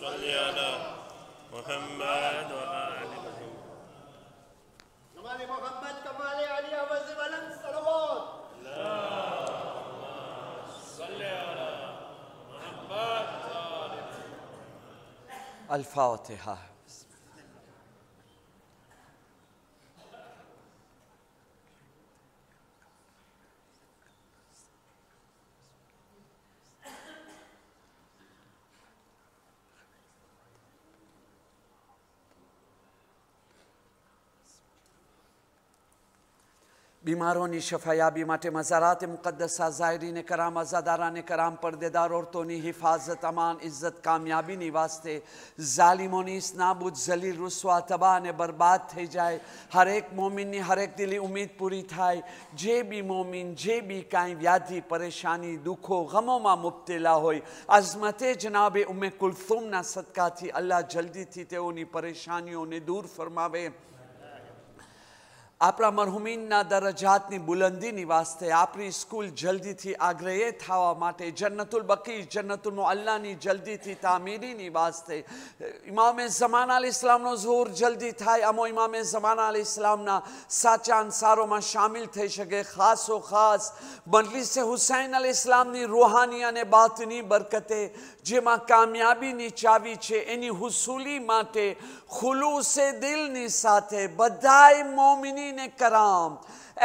صل على محمد وآل محمد كما محمد كمال علي وسلم صلوات اللهم صل على محمد الفاتحه बीमारों शफा याबी माटे मज़ारात मुक़दसा ज़ायरीन कराम अजादारा ने कराम पर्देदार औरतों हिफाजत अमान इज़्ज़त कामयाबी ने वास्ते ालिमों इस नाबुद जलील रुस्वा तबाह ने बर्बाद थी जाए हर एक मोमिन ने हर एक दिली उम्मीद पूरी थाय जे बी मोमिन जे बी कहीं व्याधि परेशानी दुखों गमों में मुब्तला हो अजमते जनाबे उम्मे कुलसुम सदका थी अल्लाह जल्दी थी परेशानियों ने दूर फरमावे આપણા મરહુમીનના દરજાતની બુલંદીની વાસ્તે આપણી સ્કૂલ જલ્દીથી આગ્રહે થવા માટે જન્નતુલ બકી જન્નતુલનો મુઅલ્લાની જલ્દીથી તામીરીની વાસ્તે ઇમામે ઝમાન અલ ઇસ્લામનો ઝોર જલ્દી થાય અમો ઇમામે ઝમાન અલ ઇસ્લામના સાચા અનસારોમાં સામેલ થઈ શકે ખાસો ખાસ મજલિસે હુસૈન અલ ઇસ્લામની રૂહાની અને બાતની બરકતે જેમાં કામયાબીની ચાવી છે એની હુસૂલી માટે ખુલુસે દિલની સાથે બધાય મોમિની नाजरीन कराम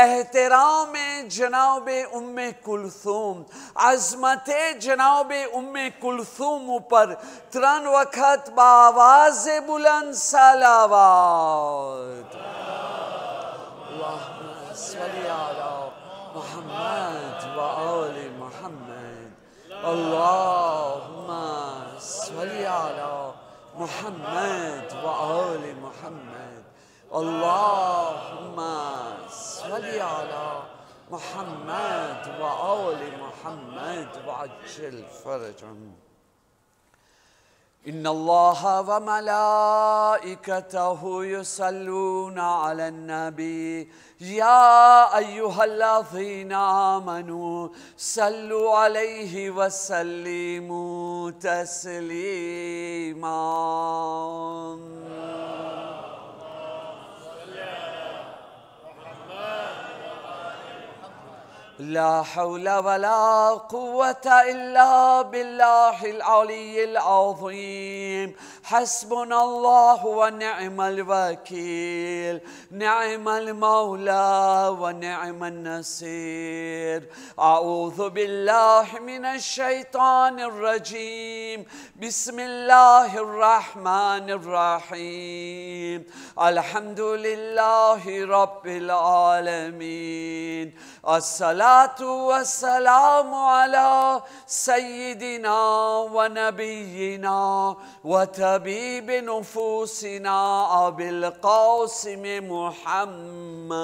एहतराम जनाब उम कुलसूम अजमत जनाब उम कुलसूम ऊपर त्रन वक़्त बावाज बुलंद सलावाद मोहम्मद वाल मोहम्मद अल्लाहुम्मा सल्ली अला मोहम्मद वाल Mohammad اللهم صل على محمد وآل محمد وعجل فرجهم إن الله وملائكته يصلون على النبي يا أيها الذين آمنوا صلوا عليه وسلموا تسليماً لا حول ولا قوة إلا بالله العلي العظيم حسبنا الله ونعم الوكيل نعم المولى ونعم النصير أعوذ بالله من الشيطان الرجيم بسم الله الرحمن الرحيم الحمد لله رب العالمين السلام والسلام على سيدنا ونبينا وتبيب نفوسنا أبي القاسم محمد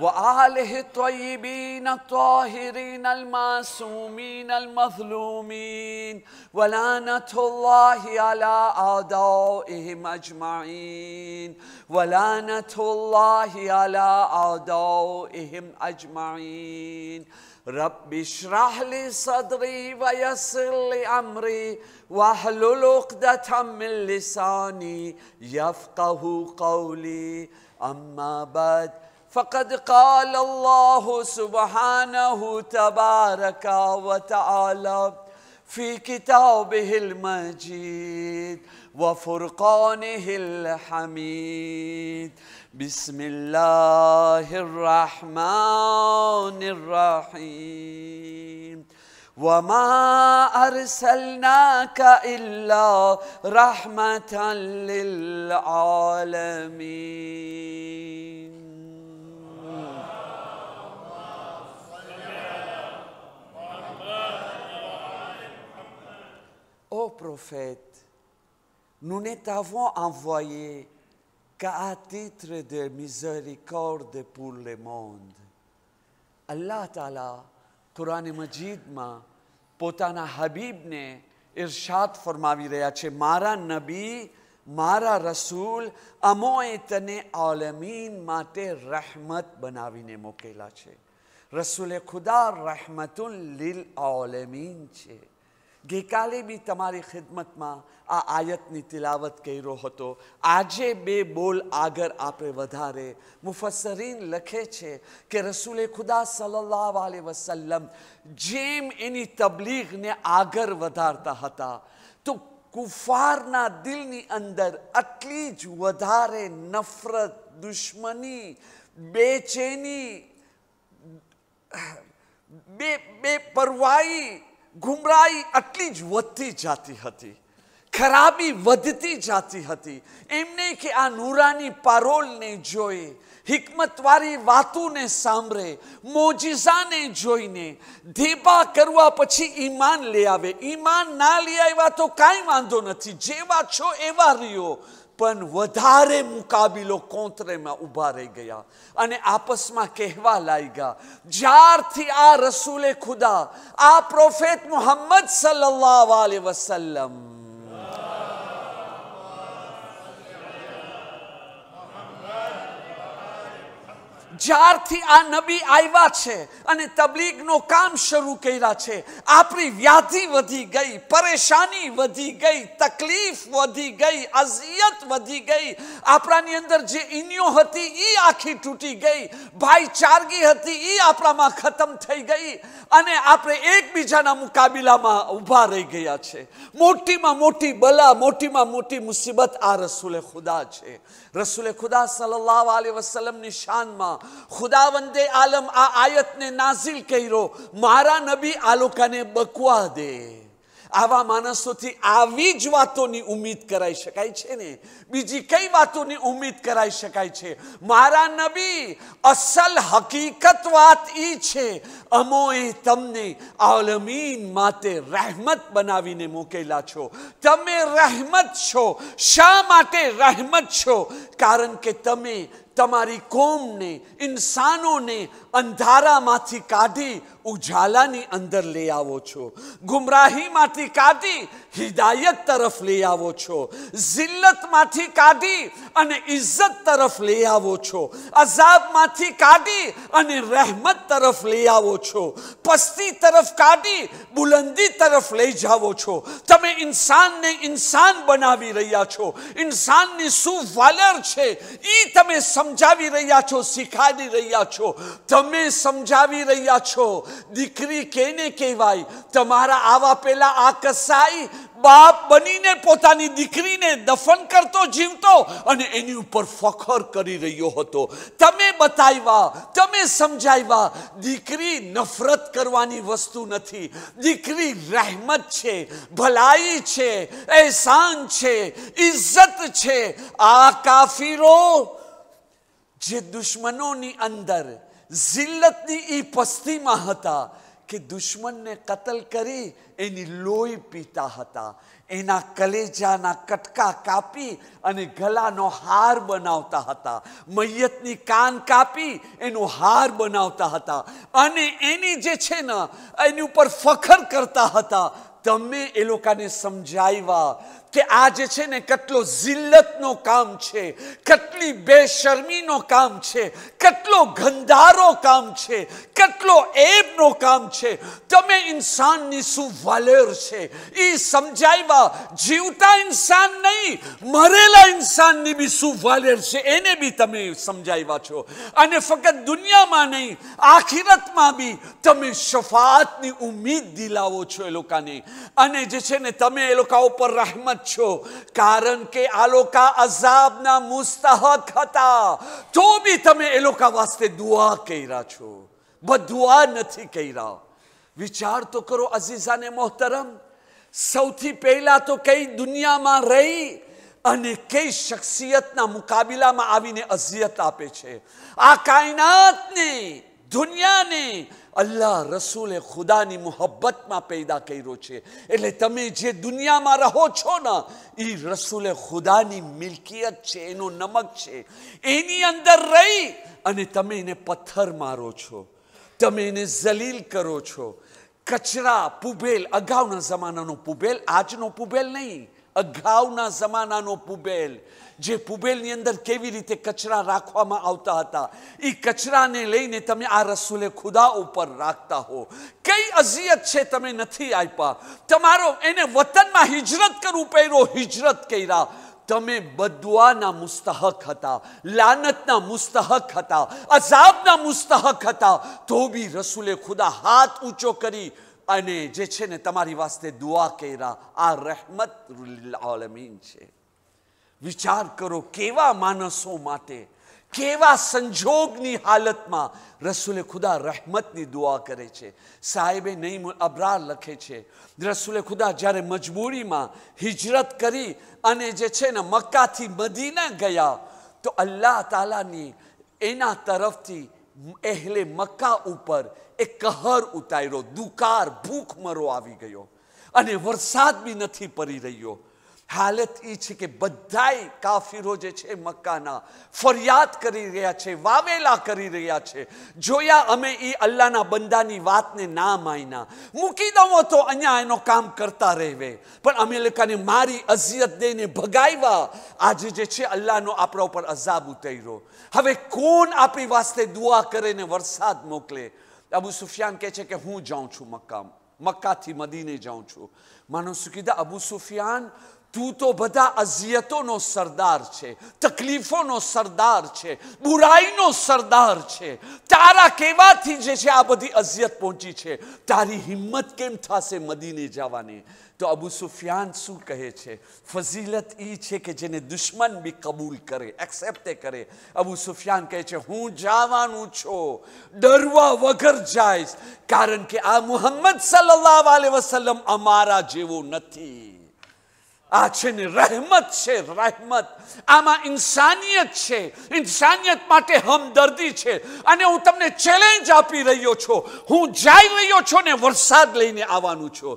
وآله الطيبين الطاهرين المعصومين المظلومين ولعنة الله على أعدائهم أجمعين ولعنة الله على أعدائهم أجمعين رب اشرح لي صدري ويسر لي امري واحلل عقدة من لساني يفقه قولي اما بعد فقد قال الله سبحانه تبارك وتعالى في كتابه المجيد وفرقانه الحميد بسم الله الرحمن الرحيم وما ارسلناك الا رحمه للعالمين ô prophète, nous ne t'avons envoyé qu'à titre de miséricorde pour le monde. Allah Ta'ala, Quran Majidma, Potana Habibne, Irshad For Che Mara Nabi, Mara Rasul, Amoetane Alameen, Alamin, Mate Rahmat Banavine Mokelache. Rasul e Khuda Rahmatun Lil Alamin Che. ગઈકાલે બી તમારી ખિદમતમાં આ આયતની તિલાવત કર્યો હતો આજે બે બોલ આગળ આપણે વધારે મુફસરીન લખે છે કે રસૂલે ખુદા સલ્લાહ આલે વસલ્લમ જેમ એની તબલીગને આગળ વધારતા હતા તો કુફારના દિલની અંદર આટલી જ વધારે નફરત દુશ્મની બેચેની બે બે પરવાઈ ગુમરાઈ આટલી જ વધતી જતી હતી ખરાબી વધતી જતી હતી એમને કે આ નૂરાની પારોલને જોઈ હિકમતવારી વાતોને સાંભળે મોજીઝાને જોઈને ધીપા કરવા પછી ઈમાન લઈ આવે ઈમાન ના લઈ આવ્યા તો કાંઈ વાંધો નથી જેવા છો એવા રહ્યો પણ વધારે મુકાબીલો કોતરેમાં ઊભા રહી ગયા અને આપસમાં કહેવા લાગ્યા જ્યારથી આ રસૂલે ખુદા આ પ્રોફેટ મુહમ્મદ સલ્લાહ વસલ્લમ જ્યારથી આ નબી આવ્યા છે અને તબલીગનું કામ શરૂ કર્યા છે આપણી વ્યાધિ વધી ગઈ પરેશાની વધી ગઈ તકલીફ વધી ગઈ અઝિયત વધી ગઈ આપણાની અંદર જે ઈન્યો હતી એ આખી તૂટી ગઈ ભાઈચારગી હતી એ આપણામાં ખતમ થઈ ગઈ અને આપણે એકબીજાના મુકાબલામાં ઊભા રહી ગયા છે મોટીમાં મોટી બલા મોટીમાં મોટી મુસીબત આ રસૂલે ખુદા છે رسول خدا صلی اللہ و وسلم نشان ما خداوند عالم آ آیت نے نازل کہی رو مارا نبی آلو نے بکوا دے આવા માણસોથી આવી જ વાતોની ઉમ્મીદ કરાઈ શકાય છે ને બીજી કઈ વાતોની ઉમ્મીદ કરાઈ શકાય છે મારા નબી અસલ હકીકત વાત એ છે અમોએ તમને આલમીન માટે રહેમત બનાવીને મોકેલા છો તમે રહેમત છો શા માટે રહેમત છો કારણ કે તમે તમારી કોમને ઇન્સાનોને અંધારામાંથી કાઢી ઉજાલાની અંદર લઈ આવો છો ગુમરાહીમાંથી કાઢી હિદાયત તરફ લઈ આવો છો ઝિલ્લતમાંથી કાઢી અને ઇજ્જત તરફ લઈ આવો છો અઝાબમાંથી કાઢી અને રહેમત તરફ લઈ આવો છો પસ્તી તરફ કાઢી બુલંદી તરફ લઈ જાઓ છો તમે ઇન્સાનને ઇન્સાન બનાવી રહ્યા છો ઇન્સાનની શું વાલર છે એ તમે સમજાવી રહ્યા છો શીખાડી રહ્યા છો તમે સમજાવી રહ્યા છો દીકરી કેને કહેવાય તમારા આવા પહેલા આ કસાઈ બાપ બનીને પોતાની દીકરીને દફન કરતો જીવતો અને એની ઉપર ફખર કરી રહ્યો હતો તમે બતાવ્યા તમે સમજાવ્યા દીકરી નફરત કરવાની વસ્તુ નથી દીકરી રહેમત છે ભલાઈ છે એહસાન છે ઇજ્જત છે આ કાફીરો જે દુશ્મનોની અંદર ઝિલ્લતની એ પસ્તીમાં હતા કે દુશ્મનને કતલ કરી એની લોહી પીતા હતા એના કલેજાના કટકા કાપી અને ગલાનો હાર બનાવતા હતા મૈયતની કાન કાપી એનો હાર બનાવતા હતા અને એની જે છે ને એની ઉપર ફખર કરતા હતા તમે એ લોકોને સમજાવ્યા કે આ જે છે ને કેટલો ઝિલ્લતનો કામ છે કેટલી બેશરમીનો કામ છે કેટલો ગંધારો કામ છે કેટલો એબનો કામ છે તમે ઇન્સાનની શું વાલેર છે એ સમજાવ્યા જીવતા ઇન્સાન નહીં મરેલા ઇન્સાનની બી શું વાલેર છે એને બી તમે સમજાવ્યા છો અને ફક્ત દુનિયામાં નહીં આખિરતમાં બી તમે શફાતની ઉમીદ દિલાવો છો એ લોકોને અને જે છે ને તમે એ લોકો ઉપર રહેમત છો કારણ કે આ લોકો અઝાબના મુસ્તાહક હતા તો બી તમે એ લોકો વાસ્તે દુઆ કર્યા છો બધુઆ નથી કર્યા વિચાર તો કરો અઝીઝાને મોહતરમ સૌથી પહેલા તો કઈ દુનિયામાં રહી અને કઈ શખ્સિયતના મુકાબલામાં આવીને અઝિયત આપે છે આ કાયનાતને દુનિયાને અલ્લાહ રસૂલે ખુદાની મોહબ્બતમાં પૈદા કર્યો છે એટલે તમે જે દુનિયામાં રહો છો ને એ રસૂલે ખુદાની મિલકિયત છે એનો નમક છે એની અંદર રહી અને તમે એને પથ્થર મારો છો તમે એને જલીલ કરો છો કચરા પુબેલ અગાઉના જમાનાનો પુબેલ આજનો પુબેલ નહીં અગાઉના જમાનાનો પુબેલ જે પુબેલની અંદર કેવી રીતે કચરા રાખવામાં આવતા હતા એ કચરાને લઈને તમે આ રસૂલે ખુદા ઉપર રાખતા હો કઈ અઝિયત છે તમે નથી આપ્યા તમારો એને વતનમાં હિજરત કરવું પહેરો હિજરત કર્યા તમે બદવાના મુસ્તહક હતા લાનતના મુસ્તહક હતા અઝાબના મુસ્તહક હતા તો બી રસૂલે ખુદા હાથ ઊંચો કરી અને જે છે ને તમારી વાસ્તે દુઆ કર્યા આ રહેમત છે વિચાર કરો કેવા માણસો માટે કેવા સંજોગની હાલતમાં રસુલે ખુદા રહેમતની દુઆ કરે છે સાહેબે નહીં અબરાર લખે છે રસુલે ખુદા જ્યારે મજબૂરીમાં હિજરત કરી અને જે છે ને મક્કાથી મદીના ગયા તો અલ્લાહ તાલાની એના તરફથી એહલે મક્કા ઉપર એક કહર ઉતાર્યો દુકાર ભૂખમરો આવી ગયો અને વરસાદ બી નથી પડી રહ્યો હાલત એ છે કે બધાય કાફીરો જે છે મક્કાના ફરિયાદ કરી રહ્યા છે વાવેલા કરી રહ્યા છે જોયા અમે એ અલ્લાહના બંદાની વાતને ના માયના મૂકી દઉં તો અહીંયા એનો કામ કરતા રહેવે પણ અમે લોકોને મારી અઝિયત દઈને ભગાવ્યા આજે જે છે અલ્લાહનો આપણા ઉપર અઝાબ ઉતર્યો હવે કોણ આપણી વાસ્તે દુઆ કરે ને વરસાદ મોકલે અબુ સુફિયાન કહે છે કે હું જાઉં છું મક્કા મક્કાથી મદીને જાઉં છું માનો શું કીધા અબુ સુફિયાન તું તો બધા અઝિયતોનો સરદાર છે તકલીફોનો સરદાર છે બુરાઈનો સરદાર છે તારા કેવાથી જે છે આ બધી અઝિયત પહોંચી છે તારી હિંમત કેમ થશે મદીને જવાની તો અબુ સુફિયાન શું કહે છે ફઝીલત એ છે કે જેને દુશ્મન બી કબૂલ કરે એક્સેપ્ટે કરે અબુ સુફિયાન કહે છે હું જવાનું છું ડરવા વગર જઈશ કારણ કે આ મુહમ્મદ સલ્લાહ વસલમ અમારા જેવો નથી આ છે ને રહેમત છે રહેમત આમાં ઇન્સાનિયત છે ઇન્સાનિયત માટે હમદર્દી છે અને હું તમને ચેલેન્જ આપી રહ્યો છું હું જઈ રહ્યો છું ને વરસાદ લઈને આવવાનું છું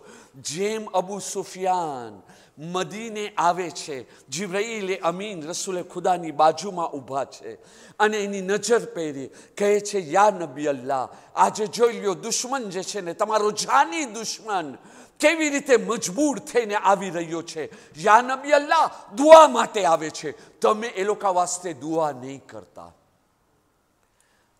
જેમ અબુ સુફિયાન મદીને આવે છે જીબ્રાઈલે અમીન રસુલે ખુદાની બાજુમાં ઊભા છે અને એની નજર પહેરી કહે છે યા નબી અલ્લાહ આજે જોઈ લ્યો દુશ્મન જે છે ને તમારો જાની દુશ્મન કેવી રીતે મજબૂર થઈને આવી રહ્યો છે યા અલ્લાહ દુઆ માટે આવે છે તમે એ લોકો વાસ્તે દુઆ નહીં કરતા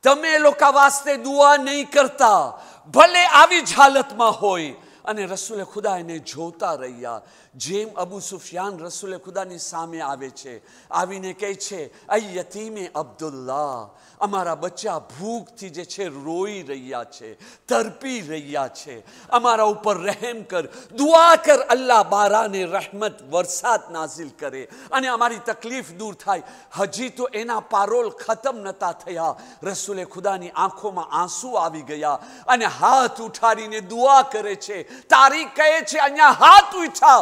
તમે એ લોકો વાસ્તે દુઆ નહીં કરતા ભલે આવી જ હાલતમાં હોય અને રસૂલે ખુદા એને જોતા રહ્યા જેમ અબુ સુફિયાન રસુલે ખુદાની સામે આવે છે આવીને કહે છે આ યતીમે અબ્દુલ્લા અમારા બચ્ચા ભૂખથી જે છે રોઈ રહ્યા છે તરપી રહ્યા છે અમારા ઉપર રહેમ કર દુઆ કર અલ્લાહ બારાને રહેમત વરસાદ નાઝિલ કરે અને અમારી તકલીફ દૂર થાય હજી તો એના પારોલ ખતમ નતા થયા રસુલે ખુદાની આંખોમાં આંસુ આવી ગયા અને હાથ ઉઠાડીને દુઆ કરે છે તારીખ કહે છે અહીંયા હાથ ઉઠા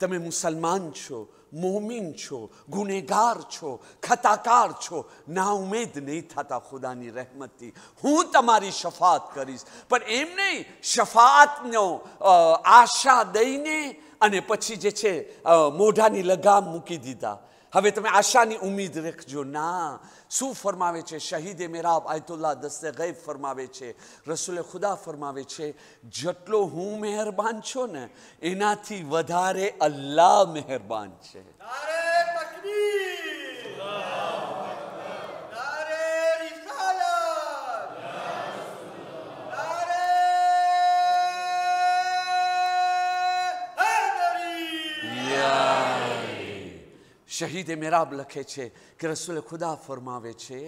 તમે મુસલમાન છો મોમિન છો ગુનેગાર છો ખતાકાર છો ના ઉમેદ નહીં થતા ખુદાની રહેમતથી હું તમારી શફાત કરીશ પણ એમ નહીં શફાતનો આશા દઈને અને પછી જે છે મોઢાની લગામ મૂકી દીધા હવે તમે આશાની ઉમેદ રાખજો ના સુ ફરમાવે છે શહીદે મેરાબ આયતullah દસ્તે ગૈફ ફરમાવે છે રસુલ ખુદા ફરમાવે છે જેટલો હું મહેરબાન છો ને એનાથી વધારે અલ્લાહ મહેરબાન છે શહીદે મેરાબ લખે છે કે રસુલ ખુદા ફરમાવે છે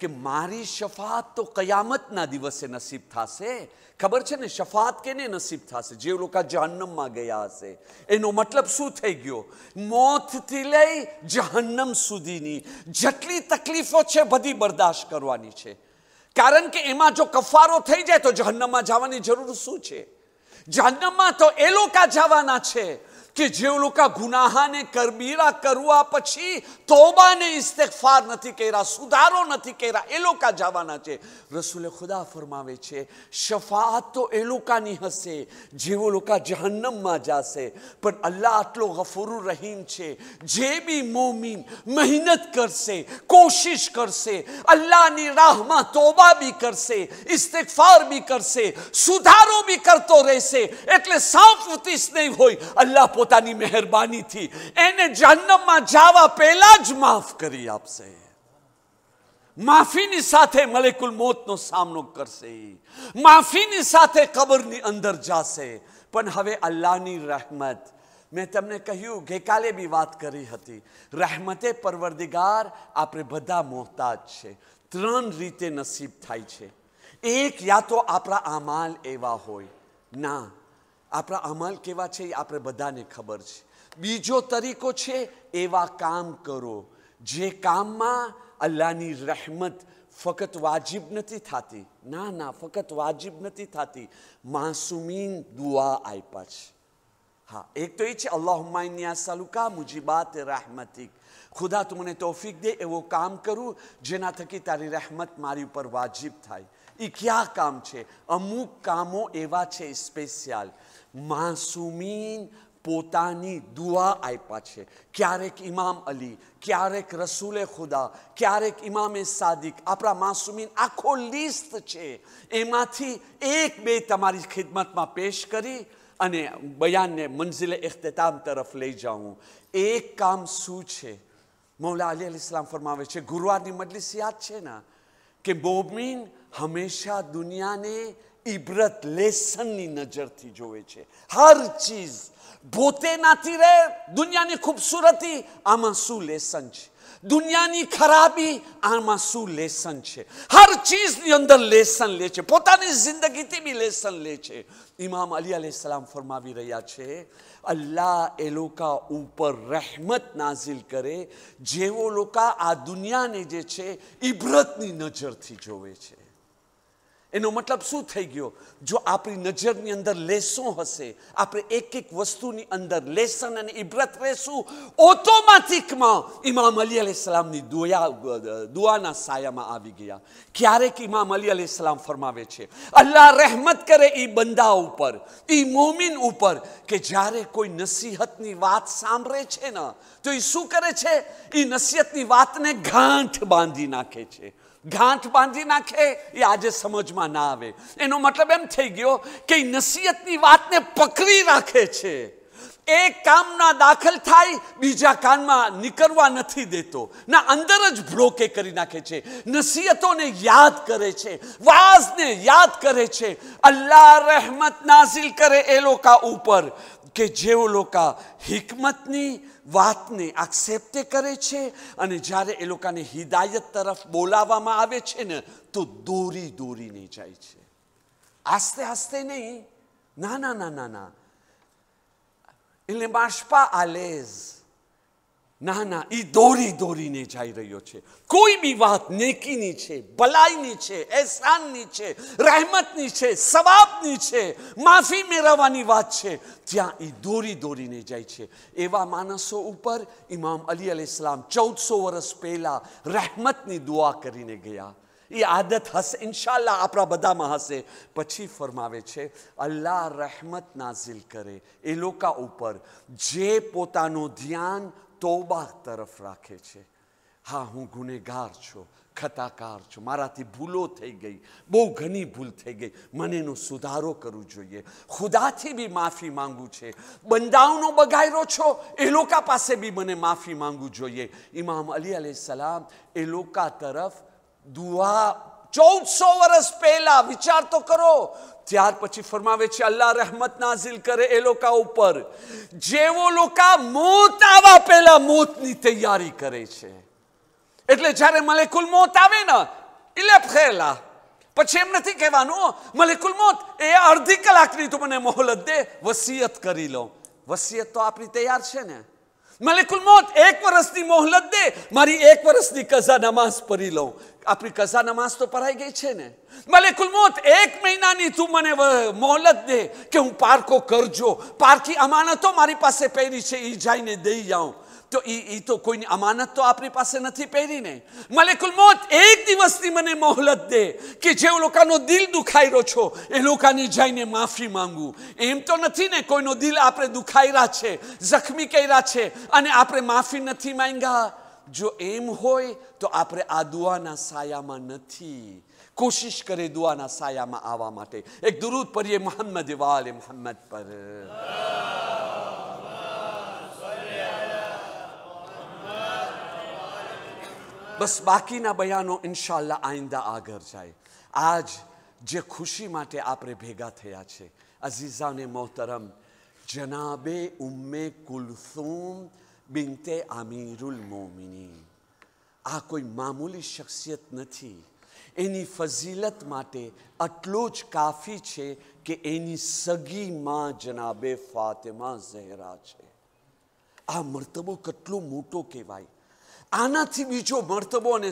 કે મારી શફાત તો કયામતના દિવસે નસીબ થશે ખબર છે ને શફાત કેને નસીબ થશે જે લોકો જહન્નમમાં ગયા હશે એનો મતલબ શું થઈ ગયો મોતથી લઈ જહન્નમ સુધીની જેટલી તકલીફો છે બધી બરદાશ્ત કરવાની છે કારણ કે એમાં જો કફારો થઈ જાય તો જહન્નમમાં જવાની જરૂર શું છે જહન્નમમાં તો એ લોકો જવાના છે કે જે લોકો ગુનાહાને કરબીરા કરવા પછી તોબાને ઇસ્તેગફાર નથી કર્યા સુધારો નથી કર્યા એ લોકો જવાના છે રસૂલે ખુદા ફરમાવે છે શફાત તો એ લોકોની હશે જેઓ લોકો જહન્નમમાં જશે પણ અલ્લાહ આટલો ગફુરુ રહીમ છે જે બી મોમિન મહેનત કરશે કોશિશ કરશે અલ્લાહની રાહમાં તોબા બી કરશે ઇસ્તેગફાર બી કરશે સુધારો બી કરતો રહેશે એટલે સાફ નહીં હોય અલ્લાહ પોતાની મહેરબાનીથી એને જહન્નમમાં જવા પહેલા જ માફ કરી આપશે માફીની સાથે મલેકુલ મોતનો સામનો કરશે માફીની સાથે કબરની અંદર જશે પણ હવે અલ્લાહની રહેમત મેં તમને કહ્યું ગઈકાલે બી વાત કરી હતી રહેમતે પરવરદિગાર આપણે બધા મોહતાજ છે ત્રણ રીતે નસીબ થાય છે એક યા તો આપણા અમાલ એવા હોય ના આપણા અમાલ કેવા છે એ આપણે બધાને ખબર છે બીજો તરીકો છે એવા કામ કરો જે કામમાં અલ્લાહની રહેમત ફક્ત વાજિબ નથી થતી ના ના ફક્ત વાજિબ નથી થતી માસુમીન દુઆ આપ્યા છે હા એક તો એ છે અલ્લાહમાન્યા સાલુકા મુજીબાત રહેમતિક ખુદા તું મને તોફિક દે એવો કામ કરું જેના થકી તારી રહેમત મારી ઉપર વાજિબ થાય એ ક્યાં કામ છે અમુક કામો એવા છે સ્પેશિયલ માસુમીન પોતાની દુઆ આપ્યા છે ક્યારેક ઇમામ અલી ક્યારેક રસૂલે ખુદા ક્યારેક ઇમામે સાદિક આપણા માસુમીન આખો લિસ્ટ છે એમાંથી એક બે તમારી ખિદમતમાં પેશ કરી અને બયાનને મંઝિલે ઇખ્તતામ તરફ લઈ જાઉં એક કામ શું છે મૌલા અલી અલી ઇસ્લામ ફરમાવે છે ગુરુવારની મજલિસ યાદ છે ને કે બોબમીન હંમેશા દુનિયાને ઇબ્રત લેસનની નજરથી જોવે છે હર ચીજ પોતે નાથી રહે દુનિયાની ખૂબસૂરતી આમાં શું લેસન છે દુનિયાની ખરાબી આમાં શું લેસન છે હર ચીજની અંદર લેસન લે છે પોતાની જિંદગીથી બી લેસન લે છે ઇમામ અલી સલામ ફરમાવી રહ્યા છે અલ્લાહ એ લોકો ઉપર રહેમત નાઝિલ કરે જેઓ લોકો આ દુનિયાને જે છે ઇબ્રતની નજરથી જોવે છે એનો મતલબ શું થઈ ગયો જો આપણી નજરની અંદર લેસો હશે આપણે એક એક વસ્તુની અંદર લેસન અને ઇબ્રત રહેશું ઓટોમેટિકમાં ઇમામ અલી અલીસલામની દુયા દુઆના સાયામાં આવી ગયા ક્યારેક ઇમામ અલી અલીસલામ ફરમાવે છે અલ્લાહ રહેમત કરે એ બંદા ઉપર એ મોમિન ઉપર કે જ્યારે કોઈ નસીહતની વાત સાંભળે છે ને તો એ શું કરે છે એ નસીહતની વાતને ગાંઠ બાંધી નાખે છે ગાંઠ બાંધી નાખે એ આજે સમજમાં ના આવે એનો મતલબ એમ થઈ ગયો કે નસીહતની વાતને પકડી રાખે છે એક કામના દાખલ થાય બીજા કાનમાં નીકળવા નથી દેતો ના અંદર જ બ્લોકે કરી નાખે છે નસીહતોને યાદ કરે છે વાઝને યાદ કરે છે અલ્લાહ રહેમત નાઝિલ કરે એ લોકો ઉપર કે જેઓ લોકો હિકમતની વાતને આક્ષેપ્ટે કરે છે અને જ્યારે એ લોકોને હિદાયત તરફ બોલાવવામાં આવે છે ને તો દોરી દોરીને જાય છે આસ્તે આસ્તે નહીં ના ના ના ના ના એટલે માસ્પા આલેઝ ના ના એ દોરી દોરીને જઈ રહ્યો છે કોઈ બી વાત નેકીની છે ભલાઈની છે એહસાનની છે રહેમતની છે સવાબની છે માફી મેળવવાની વાત છે ત્યાં એ દોરી દોરીને જાય છે એવા માણસો ઉપર ઇમામ અલી અલી ઇસ્લામ ચૌદસો વર્ષ પહેલાં રહેમતની દુઆ કરીને ગયા એ આદત હશે ઇન્શાલ્લાહ આપણા બધામાં હશે પછી ફરમાવે છે અલ્લાહ રહેમત નાઝિલ કરે એ લોકો ઉપર જે પોતાનું ધ્યાન તોબા તરફ રાખે છે હા હું ગુનેગાર છું ખતાકાર છું મારાથી ભૂલો થઈ ગઈ બહુ ઘણી ભૂલ થઈ ગઈ મને એનો સુધારો કરવો જોઈએ ખુદાથી બી માફી માંગુ છે બંદાઓનો બગાયરો છો એ લોકો પાસે બી મને માફી માંગવું જોઈએ ઇમામ અલી અલે સલામ એ લોકો તરફ દુઆ ચૌદસો વર્ષ પહેલા વિચાર તો કરો ત્યાર પછી ફરમાવે છે અલ્લાહ રહેમત નાઝિલ કરે એ લોકો ઉપર જેવો લોકો મોત આવા પહેલા મોતની તૈયારી કરે છે એટલે જ્યારે મલેકુલ મોત આવે ને એટલે ફેલા પછી એમ નથી કહેવાનું મલેકુલ મોત એ અડધી કલાકની તું મને મોહલત દે વસિયત કરી લો વસિયત તો આપણી તૈયાર છે ને મલેકુલ મોત એક વર્ષની મોહલત દે મારી એક વર્ષની કઝા નમાઝ પરી લઉં આપણી કઝા નમાઝ તો પરાઈ ગઈ છે ને મલેકુલ મોત એક મહિનાની તું મને મોહલત દે કે હું પારકો કરજો પારકી અમાનતો મારી પાસે પહેરી છે એ જઈને દઈ જાઉં તો એ એ તો કોઈની અમાનત તો આપણી પાસે નથી પહેરીને મલેકુલ મોત એક દિવસની મને મોહલત દે કે જે લોકોનો દિલ દુખાઈ છો એ લોકોની જઈને માફી માંગુ એમ તો નથી ને કોઈનો દિલ આપણે દુખાઈ છે જખમી કર્યા છે અને આપણે માફી નથી માંગ્યા જો એમ હોય તો આપણે આ દુઆના સાયામાં નથી કોશિશ કરે દુઆના સાયામાં આવવા માટે એક દુરુદ પરીએ મોહમ્મદ વાલે મોહમ્મદ પર બસ બાકીના બયાનો ઇન્શાલ્લા આઈંદા આગળ જાય આજ જે ખુશી માટે આપણે ભેગા થયા છે અઝીઝાને મોહતરમ જનાબે ઉમ્મે કુલસુમ બિનતે આમીરુલ મોમિની આ કોઈ મામૂલી શખ્સિયત નથી એની ફઝીલત માટે આટલો જ કાફી છે કે એની સગી માં જનાબે ફાતેમા ઝહેરા છે આ મર્તબો કેટલો મોટો કહેવાય આનાથી બીજો મર્તબો અને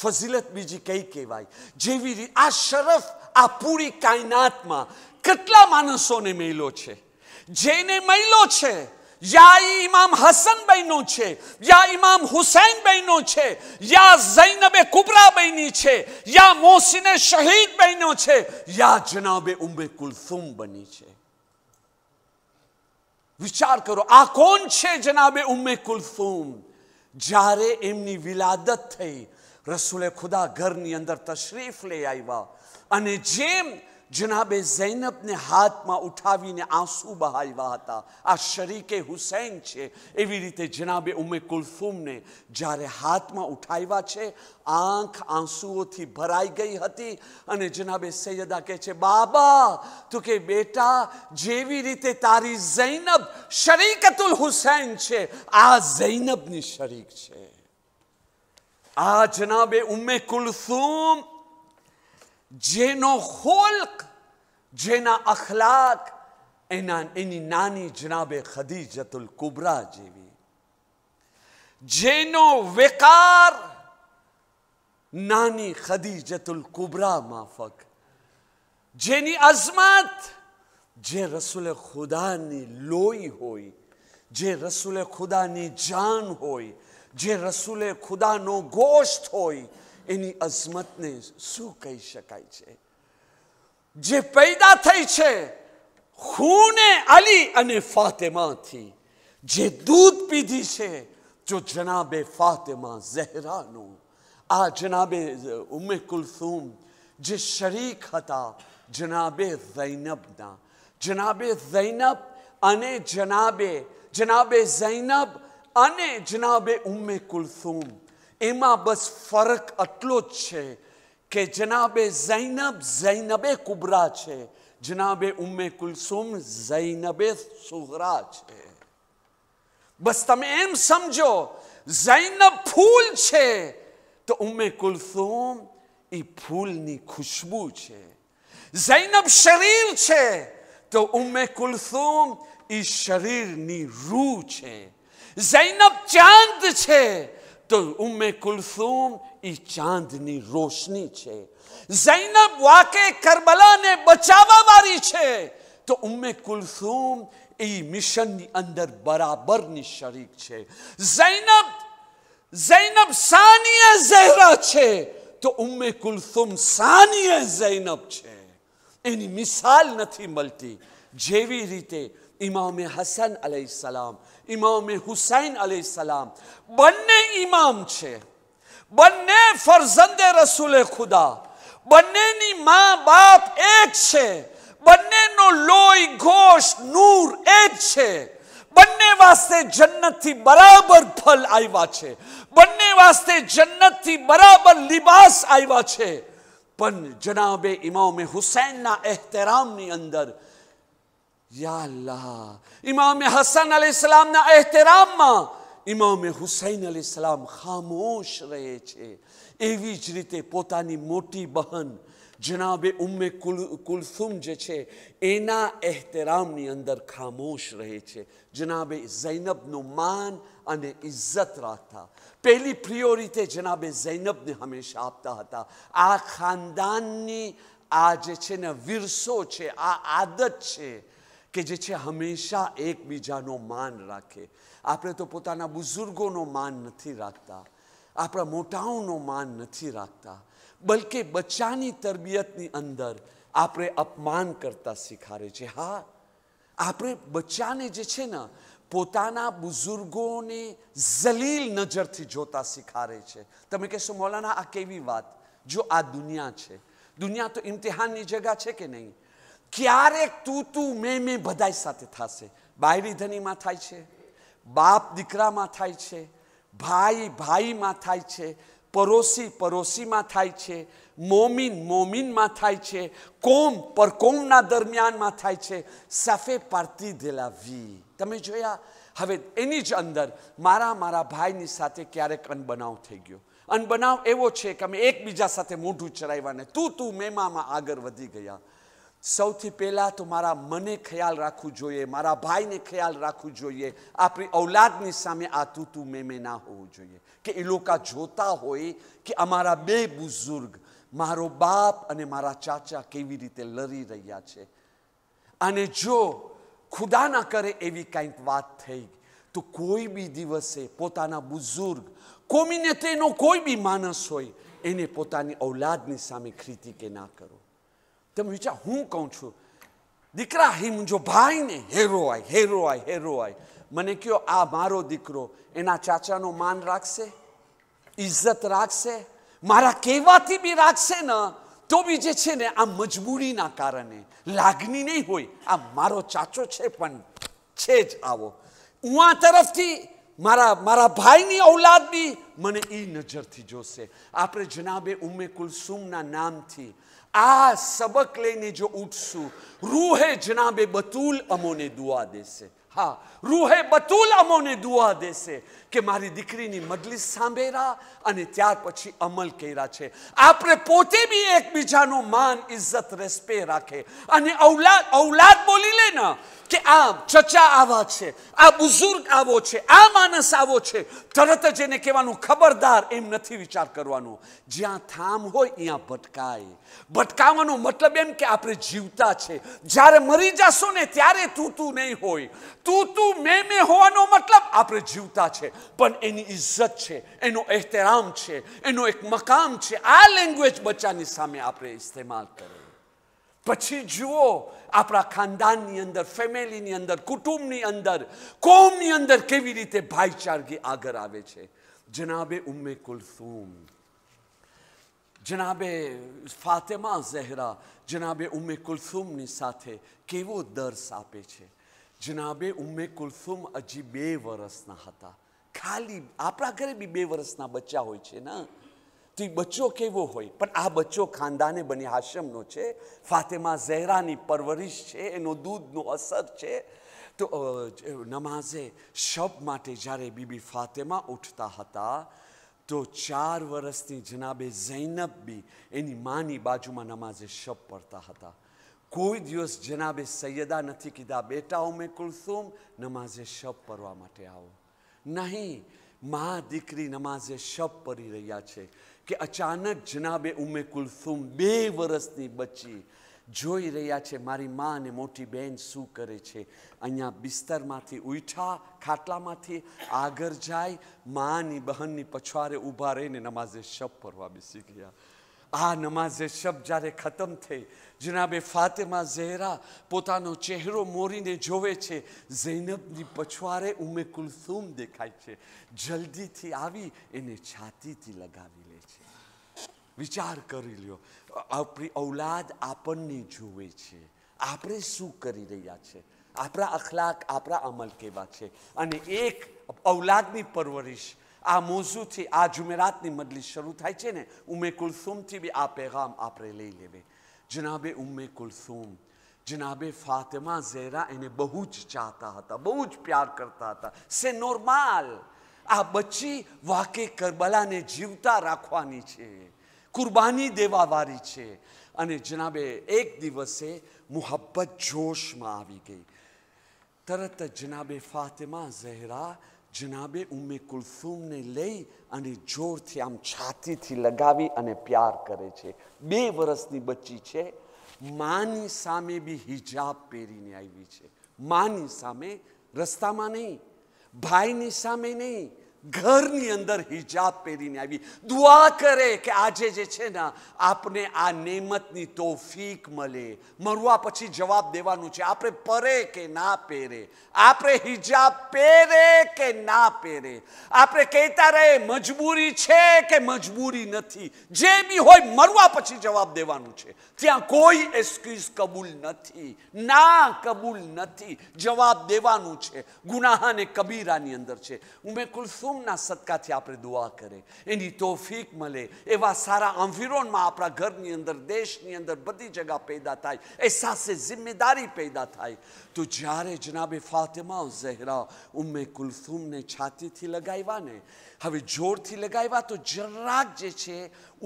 ફઝીલત બીજી કઈ કહેવાય જેવી રીતે આ શરફ આ પૂરી કાયનાતમાં કેટલા માણસોને મેલો છે જેને મહિલો છે યા ઇમામ હસન બહેનો છે યા ઇમામ હુસૈન બહેનો છે યા ઝૈનબે કુબરા બહેની છે યા મોસીને શહીદ બહેનો છે યા જનાબે ઉમે કુલસુમ બની છે વિચાર કરો આ કોણ છે જનાબે ઉમે કુલસુમ જ્યારે એમની વિલાદત થઈ રસુલે ખુદા ઘરની અંદર તશરીફ લઈ આવ્યા અને જેમ જનાબે ઝૈનબને હાથમાં ઉઠાવીને આંસુ બહાવ્યા હતા આ શરીકે હુસૈન છે એવી રીતે જનાબે ઉમે કુલફુમને જ્યારે હાથમાં ઉઠાવ્યા છે આંખ આંસુઓથી ભરાઈ ગઈ હતી અને જનાબે સૈયદા કહે છે બાબા તું કે બેટા જેવી રીતે તારી ઝૈનબ શરીકતુલ હુસૈન છે આ ઝૈનબની શરીક છે આ જનાબે ઉમે કુલસુમ જેનો હોલ્ક જેના અખલાક એના એની નાની જનાબે ખદીજતુલ કુબરા જેવી જેનો વેકાર નાની ખદી ખદીજતુલ કુબરા માફક જેની અઝમત જે રસુલ ખુદાની લોહી હોય જે રસુલ ખુદાની જાન હોય જે રસુલ ખુદાનો ગોશ્ત હોય એની અઝમતને શું કહી શકાય છે જે પૈદા થઈ છે ખૂને અલી અને ફાતેમાંથી જે દૂધ પીધી છે જો જનાબે ફાતેમા ઝહેરાનું આ જનાબે ઉમે કુલસુમ જે શરીક હતા જનાબે ઝૈનબના જનાબે ઝૈનબ અને જનાબે જનાબે ઝૈનબ અને જનાબે ઉમ્મે કુલસુમ એમાં બસ ફરક એટલો જ છે કે જનાબે ઝૈનબ ઝૈનબે કુબરા છે જનાબે ઉમ્મે કુલસુમ ઝૈનબે સુહરા છે બસ તમે એમ સમજો ઝૈનબ ફૂલ છે તો ઉમ્મે કુલસુમ એ ફૂલની ખુશ્બુ છે ઝૈનબ શરીર છે તો ઉમ્મે કુલસુમ એ શરીરની રૂ છે ઝૈનબ ચાંદ છે तो उम्मे कुलसूम ई चांदनी रोशनी छे ज़ैनब वाके करबला ने बचावा वारी छे तो उम्मे कुलसूम ई मिशन नी अंदर बराबर नी शरीक छे ज़ैनब ज़ैनब सानिया ज़हरा छे तो उम्मे कुलसूम सानिया ज़ैनब छे एनी मिसाल नथी मलती जेवी रीते इमाम हसन अलैहिस्सलाम ઇમામે હુસૈન અલીસલામ બંને ઇમામ છે બંને ફરઝંદે રસૂલે ખુદા બંનેની મા બાપ એક છે બંનેનો લોહી ઘોષ નૂર એક છે બંને વાસ્તે જન્નતથી બરાબર ફલ આવ્યા છે બંને વાસ્તે જન્નતથી બરાબર લિબાસ આવ્યા છે પણ જનાબે ઇમામે હુસૈનના એહતરામની અંદર યા અલ્લાહ ઇમામ હસન અલી ઇસ્લામના એહતરામમાં ઇમામ હુસૈન અલી ઇસ્લામ ખામોશ રહે છે એવી જ રીતે પોતાની મોટી બહન જનાબે ઉમ્મે કુલ કુલસુમ જે છે એના એહતરામની અંદર ખામોશ રહે છે જનાબે ઝૈનબનું માન અને ઇજ્જત રાખતા પહેલી પ્રિયોરિટી જનાબે ઝૈનબને હંમેશા આપતા હતા આ ખાનદાનની આ જે છે ને વિરસો છે આ આદત છે કે જે છે હંમેશા એકબીજાનો માન રાખે આપણે તો પોતાના બુઝુર્ગોનો માન નથી રાખતા આપણા મોટાઓનો માન નથી રાખતા બલકે બચ્ચાની તરબિયતની અંદર આપણે અપમાન કરતા શીખાડે છે હા આપણે બચ્ચાને જે છે ને પોતાના બુઝુર્ગોને જલીલ નજરથી જોતા શીખારે છે તમે કહેશો મૌલાના આ કેવી વાત જો આ દુનિયા છે દુનિયા તો ઇમ્તિહાનની જગા છે કે નહીં ક્યારેક તું તું મેં મેં બધા સાથે થશે બાયરી ધનીમાં થાય છે બાપ દીકરામાં થાય છે ભાઈ ભાઈમાં થાય છે પરોશી પરોશીમાં થાય છે મોમિન મોમિનમાં થાય છે કોમ પર કોમના દરમિયાનમાં થાય છે સફે પાર્ટી દેલા વી તમે જોયા હવે એની જ અંદર મારા મારા ભાઈની સાથે ક્યારેક અનબનાવ થઈ ગયો અનબનાવ એવો છે કે અમે એકબીજા સાથે મોઢું ચરાવ્યા તું તું મેમામાં આગળ વધી ગયા સૌથી પહેલાં તો મારા મને ખ્યાલ રાખવું જોઈએ મારા ભાઈને ખ્યાલ રાખવું જોઈએ આપણી ઔલાદની સામે આ તું મેમે ના હોવું જોઈએ કે એ લોકો જોતા હોય કે અમારા બે બુઝુર્ગ મારો બાપ અને મારા ચાચા કેવી રીતે લડી રહ્યા છે અને જો ખુદા ના કરે એવી કાંઈક વાત થઈ તો કોઈ બી દિવસે પોતાના બુઝુર્ગ કોમિને તેનો કોઈ બી માણસ હોય એને પોતાની ઔલાદની સામે કે ના કરો તમે વિચાર હું કહું છું દીકરા હી મુંજો ભાઈને હેરો આય હેરો આય હેરો આય મને કયો આ મારો દીકરો એના ચાચાનો માન રાખશે ઇજ્જત રાખશે મારા કહેવાથી બી રાખશે ને તો બી જે છે ને આ મજબૂરીના કારણે લાગણી નહીં હોય આ મારો ચાચો છે પણ છે જ આવો હું આ તરફથી મારા મારા ભાઈની ઔલાદ બી મને એ નજરથી જોશે આપણે જનાબે ઉમે કુલસુમના નામથી આ સબક લઈને જો ઉઠશું રૂહે જનાબે બતુલ અમોને દુઆ દેશે હા રૂહે બતુલ અમોને દુઆ દેશે કે મારી દીકરીની મજલિસ સાંભેરા અને ત્યાર પછી અમલ કર્યા છે આપણે પોતે બી એકબીજાનું માન ઇજ્જત રેસ્પે રાખે અને ઔલાદ ઔલાદ બોલી લે ને કે આ ચચા આવા છે આ બુઝુર્ગ આવો છે આ માણસ આવો છે તરત જ એને કહેવાનું ખબરદાર એમ નથી વિચાર કરવાનો જ્યાં થામ હોય ત્યાં ભટકાય ભટકાવાનો મતલબ એમ કે આપણે જીવતા છે જ્યારે મરી જશો ને ત્યારે તું તું નહીં હોય તું તું મે મેં હોવાનો મતલબ આપણે જીવતા છે પણ એની ઇજ્જત છે એનો એહતરામ છે એનો એક મકામ છે આ લેંગ્વેજ બચ્ચાની સામે આપણે ઇસ્તેમાલ કરીએ પછી જુઓ આપણા ખાનદાનની અંદર ફેમિલીની અંદર કુટુંબની અંદર કોમની અંદર કેવી રીતે ભાઈચારગી આગળ આવે છે જનાબે ઉમ્મે કુલસુમ જનાબે ફાતેમા ઝહેરા જનાબે ઉમ્મે કુલસુમની સાથે કેવો દર્શ આપે છે જનાબે ઉમ્મે કુલસુમ હજી બે વર્ષના હતા ખાલી આપણા ઘરે બી બે વર્ષના બચ્ચા હોય છે ને તો એ બચ્ચો કેવો હોય પણ આ બચ્ચો ખાનદાને બની હાશમનો છે ફાતેમા ઝહેરાની પરવરિશ છે એનો દૂધનો અસર છે તો નમાઝે શબ માટે જ્યારે બીબી ફાતેમા ઉઠતા હતા તો ચાર વર્ષની જનાબે ઝૈનબ બી એની માની બાજુમાં નમાઝે શબ પડતા હતા કોઈ દિવસ જનાબે સૈયદા નથી કીધા બેટા ઉમે કુલસુમ નમાઝે શબ પરવા માટે આવો નહીં મા દીકરી નમાઝે શબ પરી રહ્યા છે કે અચાનક જનાબે ઉમે કુલસુમ બે વર્ષની બચી જોઈ રહ્યા છે મારી મા અને મોટી બહેન શું કરે છે અહીંયા બિસ્તરમાંથી ઉઠા ખાટલામાંથી આગળ જાય માની બહેનની પછવારે ઊભા રહીને નમાઝે શબ પરવા બેસી ગયા આ નમાઝે શબ્દ જ્યારે ખતમ થઈ જનાબે ફાતેમા ઝેરા પોતાનો ચહેરો મોરીને જોવે છે ઝૈનબની પછવારે ઉમે કુલસુમ દેખાય છે જલ્દીથી આવી એને છાતીથી લગાવી લે છે વિચાર કરી લ્યો આપણી ઔલાદ આપણને જોવે છે આપણે શું કરી રહ્યા છે આપણા અખલાક આપણા અમલ કેવા છે અને એક ઔલાદની પરવરિશ આ મોઝુથી આ જુમેરાતની મજલિસ શરૂ થાય છે ને ઉમે કુલસુમથી બી આ પેગામ આપણે લઈ લેવે જનાબે ઉમે કુલસુમ જનાબે ફાતિમા ઝેરા એને બહુ જ ચાહતા હતા બહુ જ પ્યાર કરતા હતા સે નોર્માલ આ બચ્ચી વાકે કરબલાને જીવતા રાખવાની છે કુરબાની દેવાવાળી છે અને જનાબે એક દિવસે મુહબ્બત જોશમાં આવી ગઈ તરત જ જનાબે ફાતિમા ઝહેરા જનાબે ઉમે કુલસુમને લઈ અને જોરથી આમ છાતીથી લગાવી અને પ્યાર કરે છે બે વર્ષની બચ્ચી છે માની સામે બી હિજાબ પહેરીને આવી છે માની સામે રસ્તામાં નહીં ભાઈની સામે નહીં ઘરની અંદર હિજાબ પહેરીને આવી દુઆ કરે કે આજે જે છે ને આપને આ નિયમતની તોફીક મળે મરવા પછી જવાબ દેવાનું છે આપણે પરે કે ના પહેરે આપણે હિજાબ પહેરે કે ના પહેરે આપણે કહેતા રહે મજબૂરી છે કે મજબૂરી નથી જે બી હોય મરવા પછી જવાબ દેવાનું છે ત્યાં કોઈ એક્સક્યુઝ કબૂલ નથી ના કબૂલ નથી જવાબ દેવાનું છે ગુનાહાને કબીરાની અંદર છે ઉમે કુલસુ માસૂમના સદકાથી આપણે દુઆ કરે એની તોફીક મળે એવા સારા આંફિરોનમાં આપણા ઘરની અંદર દેશની અંદર બધી જગા પેદા થાય એ સાસે જિમ્મેદારી પેદા થાય તો જ્યારે જનાબે ફાતિમા ઝહેરા ઉમ્મે કુલસુમને છાતીથી લગાવ્યા ને હવે જોરથી લગાવ્યા તો જરાક જે છે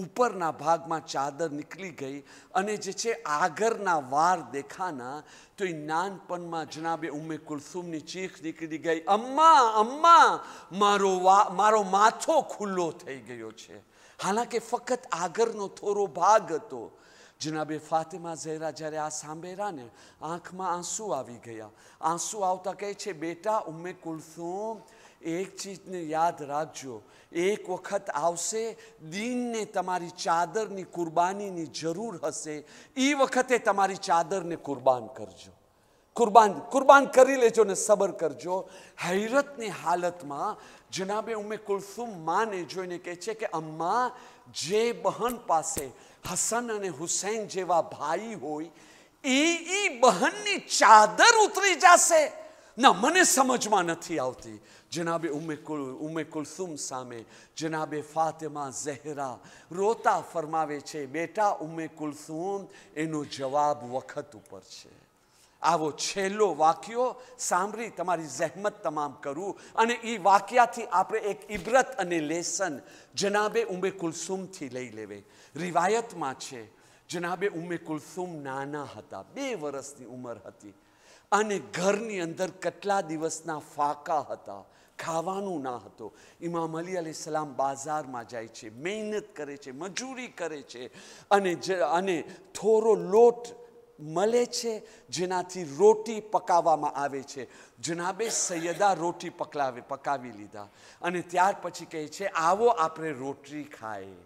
ઉપરના ભાગમાં ચાદર નીકળી ગઈ અને જે છે આગળના વાર દેખાના તો એ નાનપણમાં જનાબે ઉમ્મે કુલસુમની ચીખ નીકળી ગઈ અમ્મા અમ્મા મારો વા મારો માથો ખુલ્લો થઈ ગયો છે હાલાકે ફક્ત આગળનો થોડો ભાગ હતો જનાબે ફાતિમા ઝેરા જ્યારે આ સાંભેરાને આંખમાં આંસુ આવી ગયા આંસુ આવતા કહે છે બેટા ઉમ્મે કુલસુમ એક ચીજને યાદ રાખજો એક વખત આવશે દીનને તમારી ચાદરની કુરબાનીની જરૂર હશે એ વખતે તમારી ચાદરને કુરબાન કરજો કુરબાન કુરબાન કરી લેજો ને સબર કરજો હૈરતની હાલતમાં જનાબે ઉમે કુલસુમ માને જોઈને કહે છે કે અમ્મા જે બહન પાસે હસન અને હુસૈન જેવા ભાઈ હોય એ એ બહનની ચાદર ઉતરી જશે ના મને સમજમાં નથી આવતી જનાબે ઉમે કુલ ઉમે કુલસુમ સામે જનાબે ફાતિમા ઝહેરા રોતા ફરમાવે છે બેટા ઉમે સુમ એનો જવાબ વખત ઉપર છે આવો છેલ્લો વાક્યો સાંભળી તમારી ઝહેમત તમામ કરું અને એ વાક્યાથી આપણે એક ઇબરત અને લેસન જનાબે ઉમે કુલસુમથી લઈ લેવે રિવાયતમાં છે જનાબે ઉમે કુલસુમ નાના હતા બે વર્ષની ઉંમર હતી અને ઘરની અંદર કેટલા દિવસના ફાકા હતા ખાવાનું ના હતો ઇમામ અલી અલી સલામ બાજારમાં જાય છે મહેનત કરે છે મજૂરી કરે છે અને અને થોડો લોટ મળે છે જેનાથી રોટી પકાવવામાં આવે છે જનાબે સૈયદા રોટી પકલાવે પકાવી લીધા અને ત્યાર પછી કહે છે આવો આપણે રોટરી ખાઈએ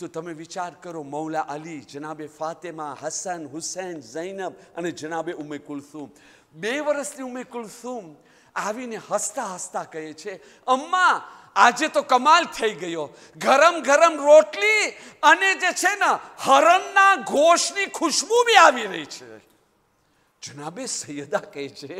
તો તમે વિચાર કરો મૌલા અલી જનાબે ફાતેમા હસન હુસૈન જૈનબ અને જનાબે ઉમે કુલસુમ બે વર્ષની ઉમે કુલસુમ આવીને હસતા હસતા કહે છે અમ્મા આજે તો કમાલ થઈ ગયો ગરમ ગરમ રોટલી અને જે છે ને હરણના ઘોષની ખુશ્બુ બી આવી રહી છે જનાબે સૈયદા કહે છે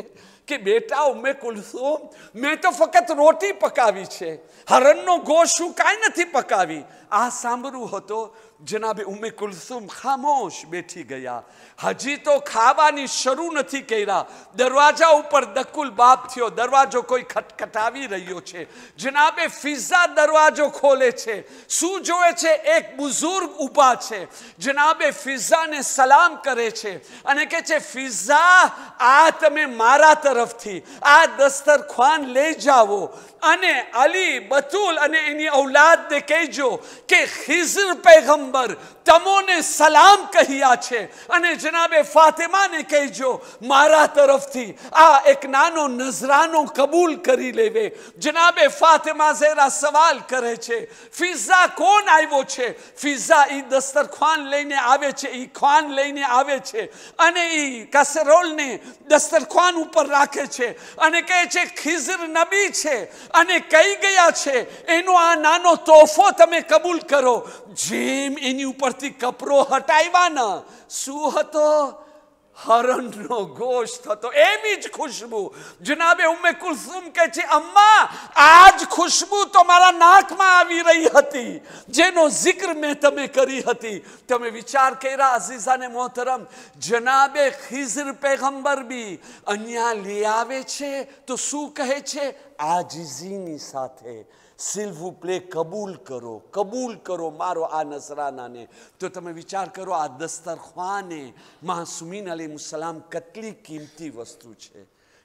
કે બેટા ઉમે કુલસુમ મેં તો ફક્ત રોટી પકાવી છે હરણનો ગોશ શું કાંઈ નથી પકાવી આ સાંભળવું હતું જનાબે ઉમ્મે કુલસુમ ખામોશ બેઠી ગયા હજી તો ખાવાની શરૂ નથી કર્યા દરવાજા ઉપર દકુલ બાપ થયો દરવાજો કોઈ ખટખટાવી રહ્યો છે જનાબે ફિઝા દરવાજો ખોલે છે શું જોવે છે એક બુઝુર્ગ ઊભા છે જનાબે ફિઝાને સલામ કરે છે અને કે છે ફિઝા આ તમે મારા તરફથી આ દસ્તરખાન લઈ જાઓ અને અલી બતુલ અને એની ઔલાદને કહેજો કે ખિઝર પૈગમ પયગંબર તમોને સલામ કહ્યા છે અને જનાબે ફાતેમાને કહેજો મારા તરફથી આ એક નાનો નજરાનો કબૂલ કરી લેવે જનાબે ફાતેમા ઝેરા સવાલ કરે છે ફિઝા કોણ આવ્યો છે ફિઝા એ દસ્તરખાન લઈને આવે છે એ ખાન લઈને આવે છે અને એ કાસેરોલને દસ્તરખાન ઉપર રાખે છે અને કહે છે ખિઝર નબી છે અને કહી ગયા છે એનો આ નાનો તોહફો તમે કબૂલ કરો જેમ એની ઉપરથી કપરો હટાવ્યા ને શું હતો હરણનો ગોશ હતો એવી જ ખુશ્બુ જનાબે ઉમે કુલસુમ કે છે અમ્મા આ જ ખુશ્બુ તો મારા નાકમાં આવી રહી હતી જેનો જિક્ર મેં તમે કરી હતી તમે વિચાર કર્યા અઝીઝાને મોહતરમ જનાબે ખિઝર પેગંબર બી અહીંયા લઈ આવે છે તો શું કહે છે આજીઝીની સાથે સિલ્વુ પ્લે કબૂલ કરો કબૂલ કરો મારો આ નસરાનાને તો તમે વિચાર કરો આ દસ્તરખ્વાને માસુમીન અલી મુસલામ કેટલી કિંમતી વસ્તુ છે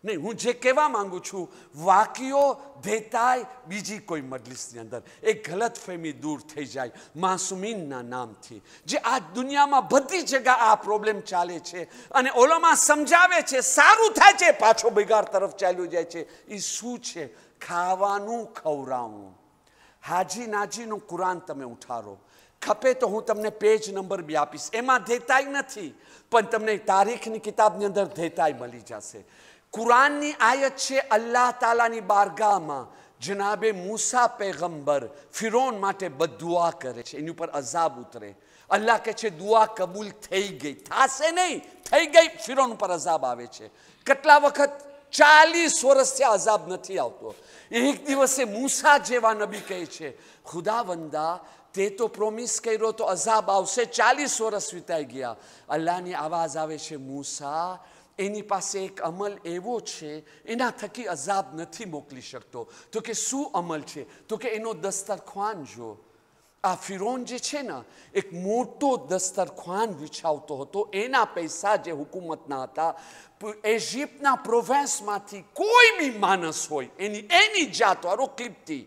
નહીં હું જે કહેવા માગું છું વાક્યો ભેતાય બીજી કોઈ મજલિસની અંદર એ ગલતફહેમી દૂર થઈ જાય માસુમીનના નામથી જે આ દુનિયામાં બધી જગ્યા આ પ્રોબ્લેમ ચાલે છે અને ઓલોમાં સમજાવે છે સારું થાય છે પાછો બિગાડ તરફ ચાલ્યું જાય છે એ શું છે ખાવાનું ખવડાવું હાજી નાજીનું કુરાન તમે ઉઠારો ખપે તો હું તમને પેજ નંબર બી આપીશ એમાં ધેતાઈ નથી પણ તમને તારીખની કિતાબની અંદર ધેતાઈ મળી જશે કુરાનની આયત છે અલ્લાહ તાલાની બારગાહમાં જનાબે મૂસા પેગંબર ફિરોન માટે બદુઆ કરે છે એની ઉપર અઝાબ ઉતરે અલ્લાહ કહે છે દુઆ કબૂલ થઈ ગઈ થાશે નહીં થઈ ગઈ ફિરોન ઉપર અઝાબ આવે છે કેટલા વખત ચાલીસ વર્ષથી આઝાબ નથી આવતો એક દિવસે મૂસા જેવા નબી કહે છે ખુદા વંદા તે તો પ્રોમિસ કર્યો તો અઝાબ આવશે ચાલીસ વર્ષ વિતાઈ ગયા અલ્લાહની આવાજ આવે છે મૂસા એની પાસે એક અમલ એવો છે એના થકી અઝાબ નથી મોકલી શકતો તો કે શું અમલ છે તો કે એનો દસ્તરખાન જો આ ફિરોન જે છે ને એક મોટો દસ્તરખાન વિછાવતો હતો એના પૈસા જે હુકુમતના હતા Egjiptna provezmati કોઈ બી માણસ હોય એની એની જાત વારો ક્લિપતી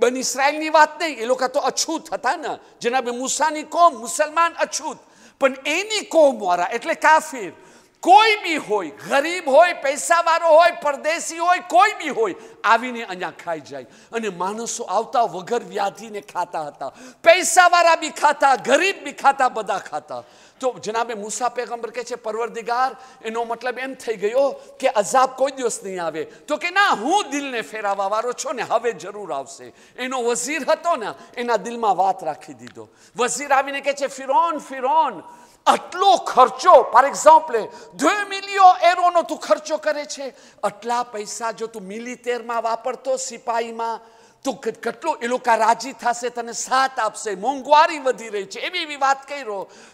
બન ઇસરાયલની વાત નહીં એ લોકો તો અછૂત હતા ને જેના બે મૂસાની કોમ મુસલમાન અછૂત પણ એની કોમ વાળા એટલે કાફીર કોઈ બી હોય ગરીબ હોય પૈસાવાળો હોય પરદેશી હોય કોઈ બી હોય આવીને અહીંયા ખાઈ જાય અને માણસો આવતા વગર વ્યાધિને ખાતા હતા પૈસાવાળા બી ખાતા ગરીબ બી ખાતા બધા ખાતા તો જનાબે મુસા પેગમ્બર કહે છે પરવરદિગાર એનો મતલબ એમ થઈ ગયો કે અઝાબ કોઈ દિવસ નહીં આવે તો કે ના હું દિલને ફેરાવા વાળો છો ને હવે જરૂર આવશે એનો વઝીર હતો ને એના દિલમાં વાત રાખી દીધો વઝીર આવીને કહે છે ફિરોન ફિરોન આટલો ખર્ચો ફોર એક્ઝામ્પલે બે મિલિયો એરોનો તું ખર્ચો કરે છે આટલા પૈસા જો તું મિલિટેરમાં વાપરતો સિપાહીમાં તો કેટલો એ લોકો રાજી થશે તને સાથ આપશે મોંઘવારી વધી રહી છે એવી એવી વાત કહી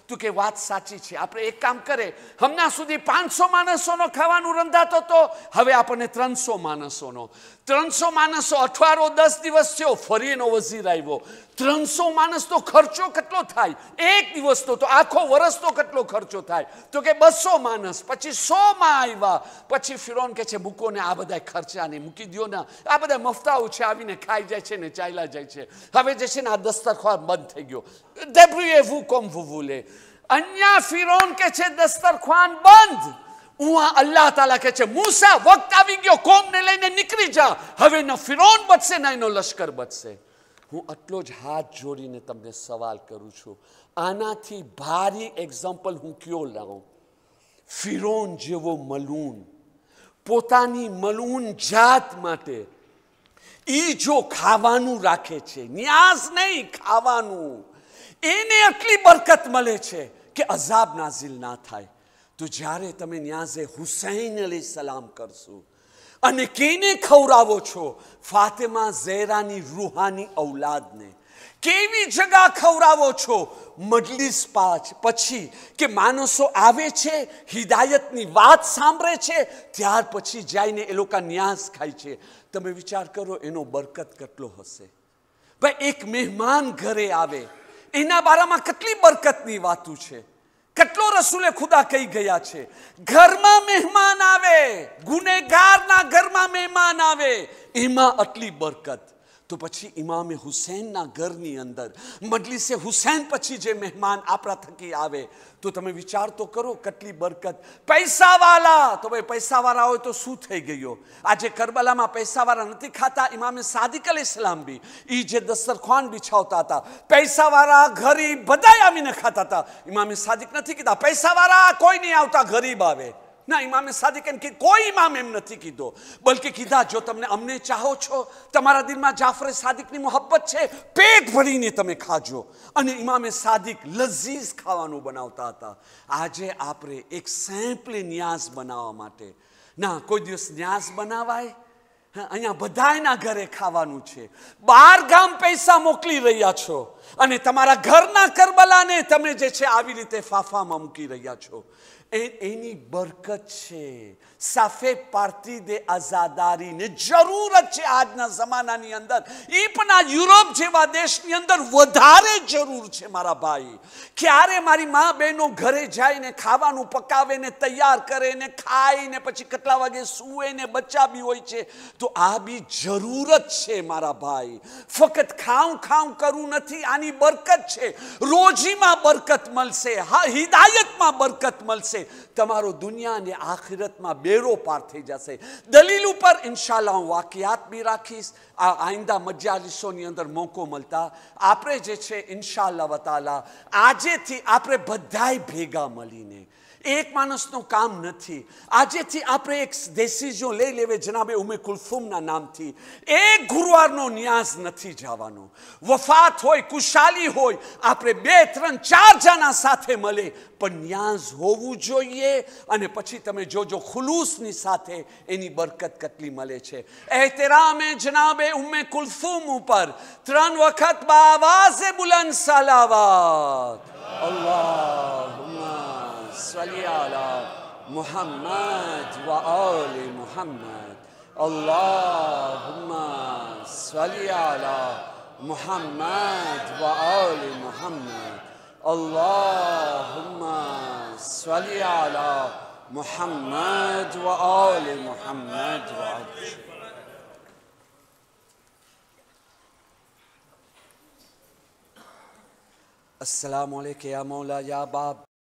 તું કે વાત સાચી છે આપણે એક કામ કરે હમણાં સુધી પાંચસો માણસોનો ખાવાનું રંધાતો હતો હવે આપણને ત્રણસો માણસોનો ત્રણસો માણસો અઠવાડો દસ દિવસ થયો ફરી એનો વઝીર આવ્યો ત્રણસો માણસનો ખર્ચો કેટલો થાય એક દિવસનો તો આખો વરસનો કેટલો ખર્ચો થાય તો કે બસો માણસ પછી સોમાં આવ્યા પછી ફિરોન કે છે મૂકોને આ બધા ખર્ચાને મૂકી દો ને આ બધા મફતાઓ છે આવીને ખાઈ જાય છે ને ચાલ્યા જાય છે હવે જે છે ને આ દસ્તરખોર બંધ થઈ ગયો ડેબ્રુ એ એવું કોમ ભૂલે અહીંયા ફિરોન કે છે દસ્તરખવાન બંધ હું આ અલ્લાહ તાલા કહે છે મૂસા વખત આવી ગયો કોમને લઈને નીકળી જા હવે ન ફિરોન બચશે ના એનો લશ્કર બચશે હું આટલો જ હાથ જોડીને તમને સવાલ કરું છું આનાથી ભારી એક્ઝામ્પલ હું કયો લાવું ફિરોન જેવો મલૂન પોતાની મલૂન જાત માટે એ જો ખાવાનું રાખે છે ન્યાસ નહીં ખાવાનું એને આટલી બરકત મળે છે કે અઝાબ નાઝિલ ના થાય તો જ્યારે તમે ન્યાઝે હુસૈન અલી સલામ કરશો અને કેને ખવડાવો છો ફાતેમા ઝેરાની રૂહાની ઔલાદને કેવી જગા ખવડાવો છો મજલિસ પાછ પછી કે માણસો આવે છે હિદાયતની વાત સાંભળે છે ત્યાર પછી જઈને એ લોકો ન્યાસ ખાય છે તમે વિચાર કરો એનો બરકત કેટલો હશે ભાઈ એક મહેમાન ઘરે આવે એના બારામાં કેટલી બરકતની વાતું છે કેટલો રસૂલે ખુદા કહી ગયા છે ઘરમાં મહેમાન આવે ગુનેગારના ઘરમાં મહેમાન આવે એમાં આટલી બરકત તો પછી ઇમામે હુસૈનના ઘરની અંદર મજલિસે હુસૈન પછી જે મહેમાન આપણા થકી આવે તો તમે વિચાર તો કરો કેટલી બરકત પૈસાવાળા તો ભાઈ પૈસાવાળા હોય તો શું થઈ ગયો આજે કરબલામાં પૈસાવાળા નથી ખાતા ઇમામે સાદિક અલ ઇસ્લામ બી એ જે દસ્તરખાન બિછાવતા હતા પૈસાવાળા ગરીબ બધા આવીને ખાતા હતા ઇમામે સાદિક નથી કીધા પૈસાવાળા કોઈ નહીં આવતા ગરીબ આવે ના ઇમામે સાદિક એમ કે કોઈ ઇમામ એમ નથી કીધો બલકે કીધા જો તમને અમને ચાહો છો તમારા દિલમાં જાફર સાદિકની મોહબ્બત છે પેટ ભરીને તમે ખાજો અને ઇમામે સાદિક લઝીઝ ખાવાનું બનાવતા હતા આજે આપણે એક સેમ્પલી ન્યાસ બનાવવા માટે ના કોઈ દિવસ ન્યાસ બનાવાય અહીંયા બધાના ઘરે ખાવાનું છે બાર ગામ પૈસા મોકલી રહ્યા છો અને તમારા ઘરના કરબલાને તમે જે છે આવી રીતે ફાફામાં મૂકી રહ્યા છો એની બરકત છે સફેદ પાર્ટી દે આઝાદારીને જરૂરત છે આજના જમાનાની અંદર એ પણ આ યુરોપ જેવા દેશની અંદર વધારે જરૂર છે મારા ભાઈ ક્યારે મારી મા બહેનો ઘરે જઈને ખાવાનું પકાવે ને તૈયાર કરે ને ખાય ને પછી કેટલા વાગે સૂવે ને બચ્ચા બી હોય છે તો આ બી જરૂરત છે મારા ભાઈ ફક્ત ખાઉં ખાઉં કરવું નથી આની બરકત છે રોજીમાં બરકત મળશે હા હિદાયતમાં બરકત મળશે તમારો દુનિયા ને આખિરતમાં બે બેડો પાર થઈ જશે દલીલ ઉપર ઇન્શાલ્લાહ હું વાકિયાત બી રાખીશ આ આઈંદા મજ્જાલિસોની અંદર મોકો મળતા આપણે જે છે ઇન્શાલ્લાહ વતાલા આજેથી આપણે બધાએ ભેગા મળીને એક માણસનું કામ નથી આજેથી આપણે એક ડેસિઝન લઈ લેવે જનાબે ઉમે કુલસુમના નામથી એક ગુરુવારનો ન્યાસ નથી જવાનો વફાત હોય કુશાલી હોય આપણે બે ત્રણ ચાર જણા સાથે મળે પણ ન્યાસ હોવું જોઈએ અને પછી તમે જોજો ખુલુસની સાથે એની બરકત કેટલી મળે છે એહતરામે જનાબે ઉમે કુલસુમ ઉપર ત્રણ વખત બાવાઝે બુલંદ સલાવાત અલ્લાહ صلي على محمد وآل محمد اللهم صلي على محمد وآل محمد اللهم صلي على محمد وآل محمد السلام عليك يا مولا يا باب